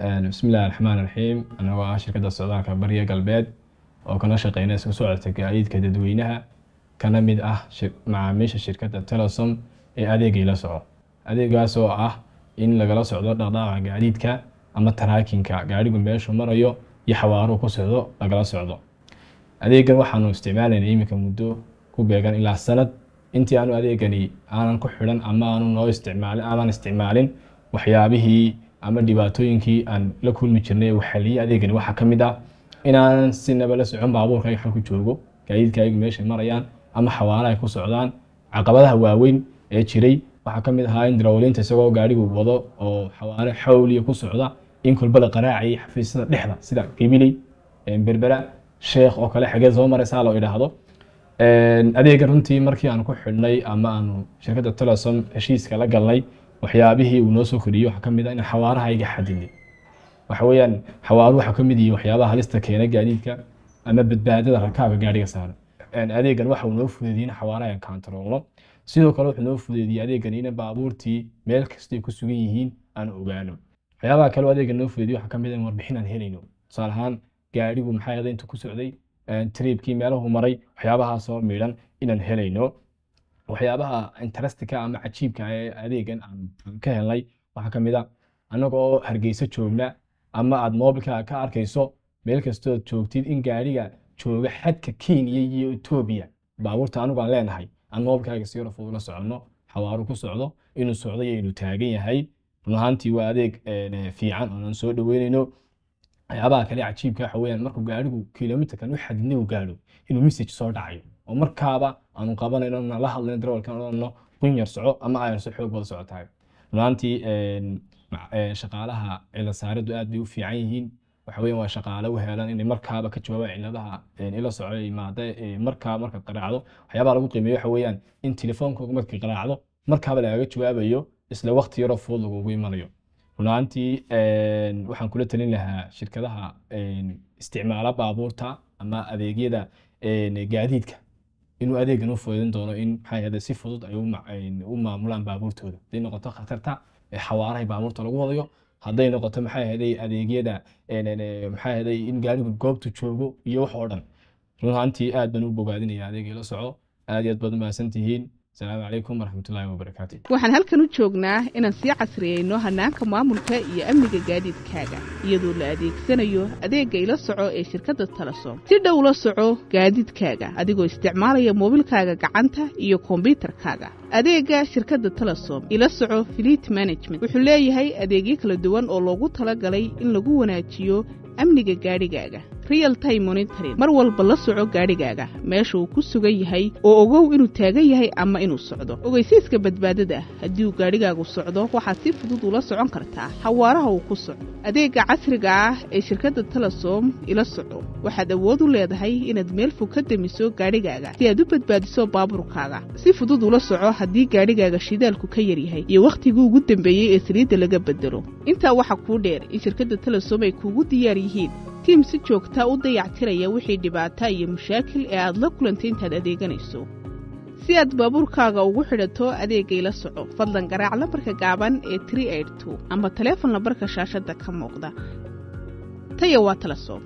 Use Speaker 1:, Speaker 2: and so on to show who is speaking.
Speaker 1: bismillahi raxmaan raxiim anagoo ah shirkadda socdaalka barya galbeed oo kana shaqeynaya isku socodka gaadiidka dadweynaha kana mid ah macaamiisha shirkadda telesom ee adeegay la soco adeegaas oo ah in lagala socdo dhaqdhaqa gaadiidka ama taraakinka gaadhigu meeshu marayo iyo xawaaruhu ku socdo lagala socdo adeegan waxaanu isticmaalayna iminka muddo ku beegan ilaa sanad intii aanu adeegani aanan ku xidhan ama aanu noo isticmaalin aanan isticmaalin waxyaabihii ama dhibaatooyinkii aan la kulmi jirnay waxaliye adeegani waxaa ka mid ah inaanan sinaba la socon baabuurkayga xalku joogo gaadiidkaygu meeshay marayaan ama xawaala ay ku socdaan caqabadaha waaweyn ee jiray waxaa ka mid ahaa in darawaliinta isagoo gaadhigu wado oo xawaalo xawliya ku socda in kolba la qaraacayay xafiisyada dhexda sida gibiley berbera sheekh oo kale xagee soo maraysaa loo idhaahdo adeega runtii markii aan ku xidhnay ama aanu shirkadda telesom heshiiska la galnay waxyaabihii uu noo soo koriyey waxaa ka mid a ah inaan xawaaraha ayga xadinin waxa weeyaan xawaaruhu waxaa ka mid yihiin waxyaabaha halista keena gaadiidka ama badbaadada rakaabka gaadhiga saaran adeegan waxa uu noo fudeediyey in xawaaraha aan kantaroolno sidoo kale wuxuu noo fudeediyey adeegan in baabuurtii meel kastay ku sugan yihiin aan ogaano waxyaabaha kale adeegan noo fudeediyey waxaa ka mid a ah in warbixin aan helayno tusaale ahaan gaadhigu maxay ahayd inta ku socday triibkii meelahu maray waxyaabahaasoo midhan inaan helayno waxyaabaha interestka ama cajiibka ee adeegan aan ka helnay waxaa kamid a ah, annaga hargeysa joogna ama aad moobilka ka arkayso meel kastooad joogtid in gaariga jooga xadka kenya iyo etoobiya baabuurta anugu aan leenahay aan moobilkaaga si yarafo ula soconno xawaaro ku socdo inuu socdo iyo inuu taagan yahay runahaantii waa adeeg fiican oonan soo dhaweynayno waxyaabaha kale cajiibka waxa weeyaan markuu gaarigu kilomitarkan u xadidnay uu gaadho inuu message soo dhacayo oo markaaba aanu qabanayno naan la hadlayno darawalkan odhanno kun yar soco ama ayarso xoog wada socotahay runaantii shaqaalaha cila saariddu aad bay u fiican yihiin waxa waa shaqaalo u heelan inay markaaba ka jawaabaan ciladaha ila soco imaada markaa markaad qaraacdo waxyaabaha lagu qiimeeyo waxa in telefoonkaga markii qaraacdo markaaba lagaga jawaabayo isla wakti yaroo fudud lagugu imanayo runaantii waxaan kula talin lahaa shirkadaha isticmaala baabuurta ama adeegyada gaadiidka inuu adeegan u fududan doono in maxaaade si fudud ay u maamulaan baabuurtooda hadday noqoto khatarta xawaarahay baabuurta lagu wadayo hadday noqoto maxaaade adeegyada maxaaade in gaarigu goobta joogo iyo wax oo dhan runhaantii aad baan u bogaadinaya adeegii la soco aad iyo aad baad u mahadsantihiin asalaamu calaykum waraxmatullaahi wabarakaatu waxaan
Speaker 2: halkan u joognaa inaan sii casriyeyno hannaanka maamulka iyo amniga gaadiidkaaga iyadoo la adeegsanayo adeega ila soco ee shirkadda telesom si dhow la soco gaadiidkaaga adigoo isticmaalaya mobilkaaga gacanta iyo kombyutarkaaga adeega shirkadda telesom ila soco filiit management wuxuu leeyahay adeegyo kala duwan oo loogu tala galay in lagu wanaajiyo amniga gaadhigaaga real time monitoring mar walba la soco gaadhigaaga meesha uu ku sugan yahay oo ogow inuu taagan yahay ama inuu socdo ogeysiiska badbaadada haddii uu gaadhigaagu socdo waxaad si fudud ula socon kartaa xawaaraha uu ku socdo adeega casriga ah ee shirkadda telesom ila soco waxaad awood u leedahay inaad meel fog ka demiso gaadhigaaga si aad u badbaadiso baaburkaaga si fudud ula soco haddii gaadhigaaga shidaalku ka yaryahay iyo wakhtigii ugu dambeeyey ee saliidda laga bedelo intaa waxaa kuu dheer in shirkadda telesom ay kuugu diyaar yihiin iskiim si joogtaa u dayactiraya wixii dhibaata iyo mashaakil ee aad la kulantay intaad adeeganayso si aad baabuurkaaga ugu xidhato adeegay la soco fadlan garaac lambarka gaaban ee tri aidtu ama taleefon lambarka shaashadda ka muuqda taya waa tala soo